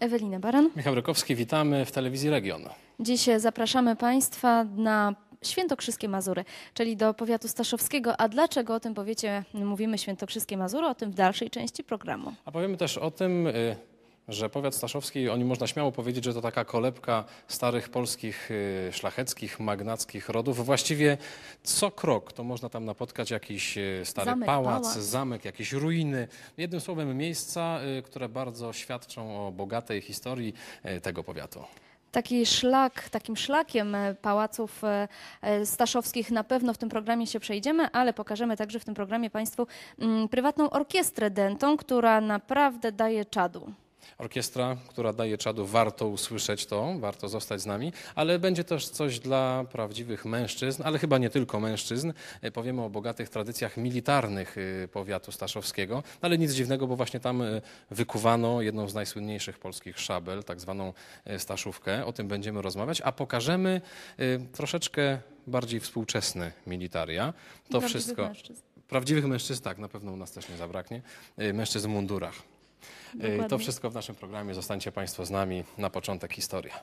Ewelina Baran. Michał Rykowski, witamy w Telewizji Region. Dziś zapraszamy Państwa na Świętokrzyskie Mazury, czyli do powiatu staszowskiego. A dlaczego o tym powiecie mówimy Świętokrzyskie Mazury? O tym w dalszej części programu. A powiemy też o tym, y, że powiat staszowski, oni można śmiało powiedzieć, że to taka kolebka starych polskich y, szlacheckich, magnackich rodów. Właściwie co krok to można tam napotkać jakiś y, stary zamek, pałac, pałac, zamek, jakieś ruiny. Jednym słowem miejsca, y, które bardzo świadczą o bogatej historii tego powiatu. Taki szlak, takim szlakiem pałaców staszowskich na pewno w tym programie się przejdziemy, ale pokażemy także w tym programie Państwu mm, prywatną orkiestrę dentą, która naprawdę daje czadu orkiestra, która daje czadu, warto usłyszeć to, warto zostać z nami, ale będzie też coś dla prawdziwych mężczyzn, ale chyba nie tylko mężczyzn. E, powiemy o bogatych tradycjach militarnych e, powiatu staszowskiego, no ale nic dziwnego, bo właśnie tam e, wykuwano jedną z najsłynniejszych polskich szabel, tak zwaną staszówkę. O tym będziemy rozmawiać, a pokażemy troszeczkę bardziej współczesny militaria. To wszystko. Mężczyzn. Prawdziwych mężczyzn, tak, na pewno u nas też nie zabraknie. Mężczyzn w mundurach. Dokładnie. To wszystko w naszym programie. Zostańcie Państwo z nami na początek historia.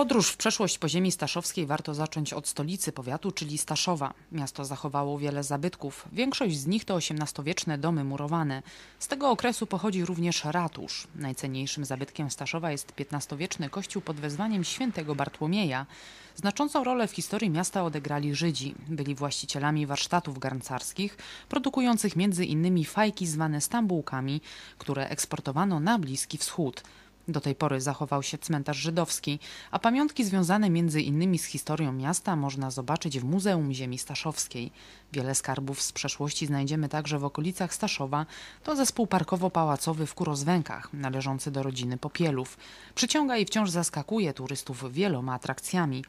Podróż w przeszłość po ziemi staszowskiej warto zacząć od stolicy powiatu, czyli Staszowa. Miasto zachowało wiele zabytków. Większość z nich to XVIII-wieczne domy murowane. Z tego okresu pochodzi również ratusz. Najcenniejszym zabytkiem Staszowa jest XV-wieczny kościół pod wezwaniem świętego Bartłomieja. Znaczącą rolę w historii miasta odegrali Żydzi. Byli właścicielami warsztatów garncarskich, produkujących m.in. fajki zwane stambułkami, które eksportowano na Bliski Wschód. Do tej pory zachował się cmentarz żydowski, a pamiątki związane między innymi z historią miasta można zobaczyć w Muzeum Ziemi Staszowskiej. Wiele skarbów z przeszłości znajdziemy także w okolicach Staszowa. To zespół parkowo-pałacowy w Kurozwękach, należący do rodziny Popielów. Przyciąga i wciąż zaskakuje turystów wieloma atrakcjami.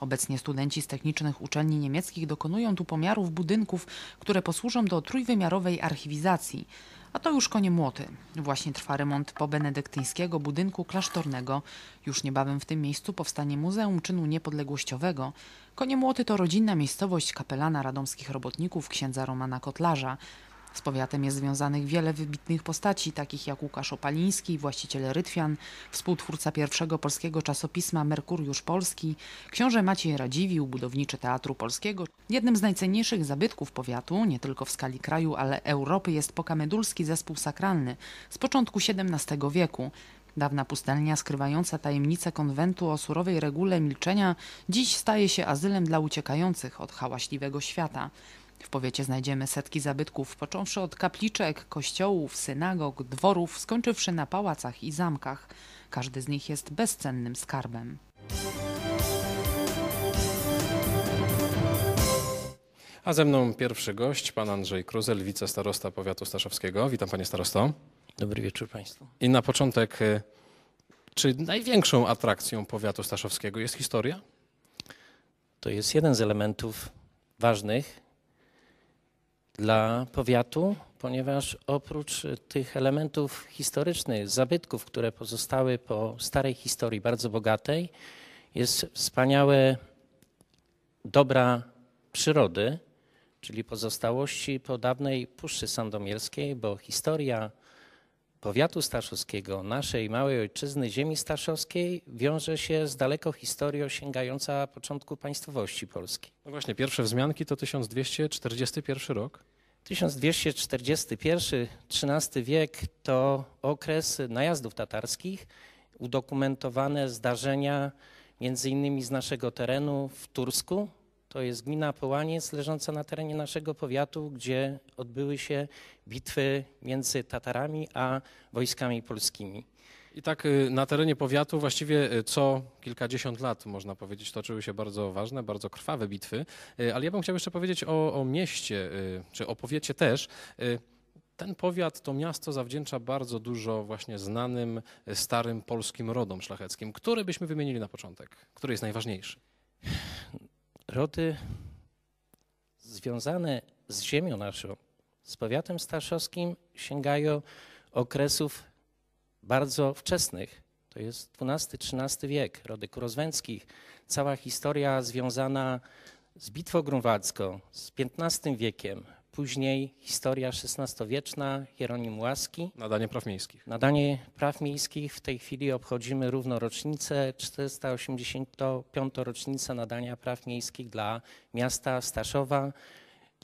Obecnie studenci z technicznych uczelni niemieckich dokonują tu pomiarów budynków, które posłużą do trójwymiarowej archiwizacji. A to już konie młoty. Właśnie trwa remont benedyktyńskiego budynku klasztornego. Już niebawem w tym miejscu powstanie Muzeum Czynu Niepodległościowego. Konie młoty to rodzinna miejscowość kapelana radomskich robotników księdza Romana Kotlarza. Z powiatem jest związanych wiele wybitnych postaci, takich jak Łukasz Opaliński, właściciel Rytwian, współtwórca pierwszego polskiego czasopisma Merkuriusz Polski, książę Maciej Radziwił, budowniczy Teatru Polskiego. Jednym z najcenniejszych zabytków powiatu, nie tylko w skali kraju, ale Europy, jest pokamedulski zespół sakralny z początku XVII wieku. Dawna pustelnia skrywająca tajemnicę konwentu o surowej regule milczenia dziś staje się azylem dla uciekających od hałaśliwego świata. W powiecie znajdziemy setki zabytków, począwszy od kapliczek, kościołów, synagog, dworów, skończywszy na pałacach i zamkach. Każdy z nich jest bezcennym skarbem. A ze mną pierwszy gość, pan Andrzej Kruzel, wicestarosta powiatu staszowskiego. Witam panie starosto. Dobry wieczór państwu. I na początek, y, czy największą atrakcją powiatu staszowskiego jest historia? To jest jeden z elementów ważnych dla powiatu, ponieważ oprócz tych elementów historycznych, zabytków, które pozostały po starej historii bardzo bogatej, jest wspaniałe dobra przyrody, czyli pozostałości po dawnej Puszczy Sandomierskiej, bo historia powiatu staszowskiego, naszej małej ojczyzny, ziemi staszowskiej, wiąże się z daleko historią sięgająca początku państwowości Polski. No właśnie, pierwsze wzmianki to 1241 rok. 1241, XIII wiek to okres najazdów tatarskich, udokumentowane zdarzenia między innymi z naszego terenu w Tursku, to jest gmina Połaniec, leżąca na terenie naszego powiatu, gdzie odbyły się bitwy między Tatarami a wojskami polskimi. I tak y, na terenie powiatu właściwie y, co kilkadziesiąt lat, można powiedzieć, toczyły się bardzo ważne, bardzo krwawe bitwy. Y, ale ja bym chciał jeszcze powiedzieć o, o mieście, czy o powiecie też. Ten powiat, to miasto zawdzięcza bardzo dużo właśnie znanym, starym polskim rodom szlacheckim. Który byśmy wymienili na początek? Który jest najważniejszy? rody związane z ziemią naszą, z powiatem starszowskim sięgają okresów bardzo wczesnych. To jest XII-XIII wiek, rody kurozwęckich, cała historia związana z bitwą grunwaldzką, z XV wiekiem, później historia XVI-wieczna, Hieronim Łaski. Nadanie praw miejskich. Nadanie praw miejskich. W tej chwili obchodzimy równo rocznicę, 485. rocznicę nadania praw miejskich dla miasta Staszowa,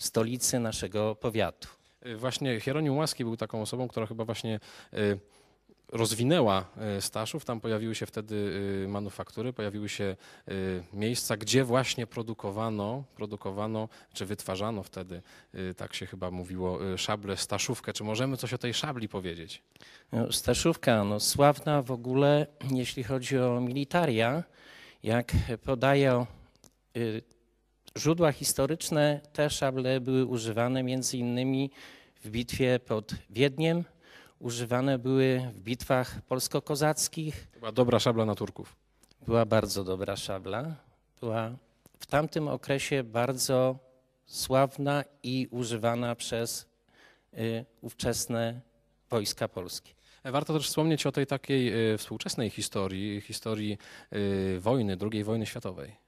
stolicy naszego powiatu. Właśnie Hieronim Łaski był taką osobą, która chyba właśnie... Y, rozwinęła e, Staszów. Tam pojawiły się wtedy e, manufaktury, pojawiły się e, miejsca, gdzie właśnie produkowano, produkowano czy wytwarzano wtedy, tak się chyba mówiło, szable Staszówkę. Czy możemy coś o tej szabli powiedzieć? No, Staszówka, no sławna w ogóle, jeśli chodzi o militaria, jak podają źródła historyczne, te szable były używane między innymi w bitwie pod Wiedniem, używane były w bitwach polsko-kozackich. Była dobra szabla na Turków. Była bardzo dobra szabla. Była w tamtym okresie bardzo sławna i używana przez y, ówczesne wojska polskie. E, warto też wspomnieć o tej takiej y, współczesnej historii, historii y, wojny, II wojny światowej.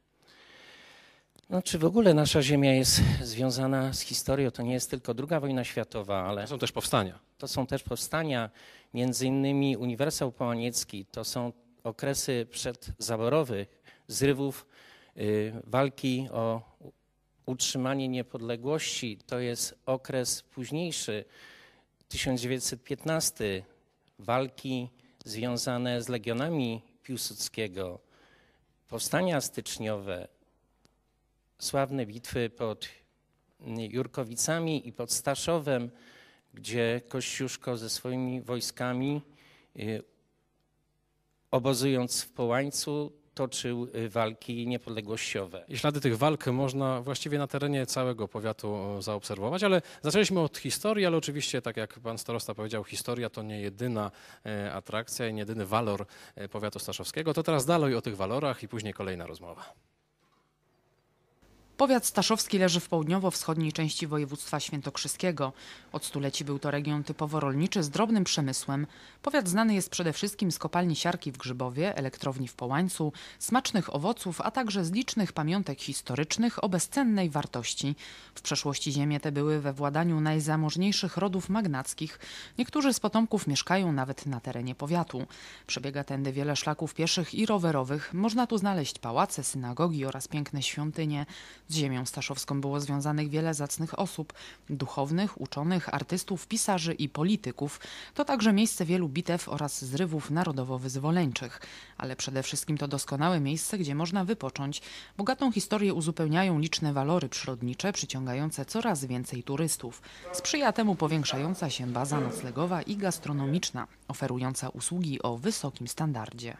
No, czy w ogóle nasza Ziemia jest związana z historią? To nie jest tylko II wojna światowa, ale. To są też powstania. To są też powstania, między innymi Uniwersał Połaniecki, to są okresy przedzaborowych, zrywów, yy, walki o utrzymanie niepodległości. To jest okres późniejszy, 1915, walki związane z legionami Piłsudskiego, powstania styczniowe, sławne bitwy pod Jurkowicami i pod Staszowem, gdzie Kościuszko ze swoimi wojskami, y, obozując w Połańcu, toczył y, walki niepodległościowe. I ślady tych walk można właściwie na terenie całego powiatu zaobserwować, ale zaczęliśmy od historii, ale oczywiście, tak jak pan starosta powiedział, historia to nie jedyna e, atrakcja i nie jedyny walor e, powiatu staszowskiego. To teraz dalej o tych walorach i później kolejna rozmowa. Powiat staszowski leży w południowo-wschodniej części województwa świętokrzyskiego. Od stuleci był to region typowo rolniczy z drobnym przemysłem. Powiat znany jest przede wszystkim z kopalni siarki w Grzybowie, elektrowni w Połańcu, smacznych owoców, a także z licznych pamiątek historycznych o bezcennej wartości. W przeszłości ziemie te były we władaniu najzamożniejszych rodów magnackich. Niektórzy z potomków mieszkają nawet na terenie powiatu. Przebiega tędy wiele szlaków pieszych i rowerowych. Można tu znaleźć pałace, synagogi oraz piękne świątynie. Z ziemią staszowską było związanych wiele zacnych osób duchownych, uczonych, artystów, pisarzy i polityków. To także miejsce wielu bitew oraz zrywów narodowo-wyzwoleńczych. Ale przede wszystkim to doskonałe miejsce, gdzie można wypocząć. Bogatą historię uzupełniają liczne walory przyrodnicze przyciągające coraz więcej turystów. Sprzyja temu powiększająca się baza noclegowa i gastronomiczna, oferująca usługi o wysokim standardzie.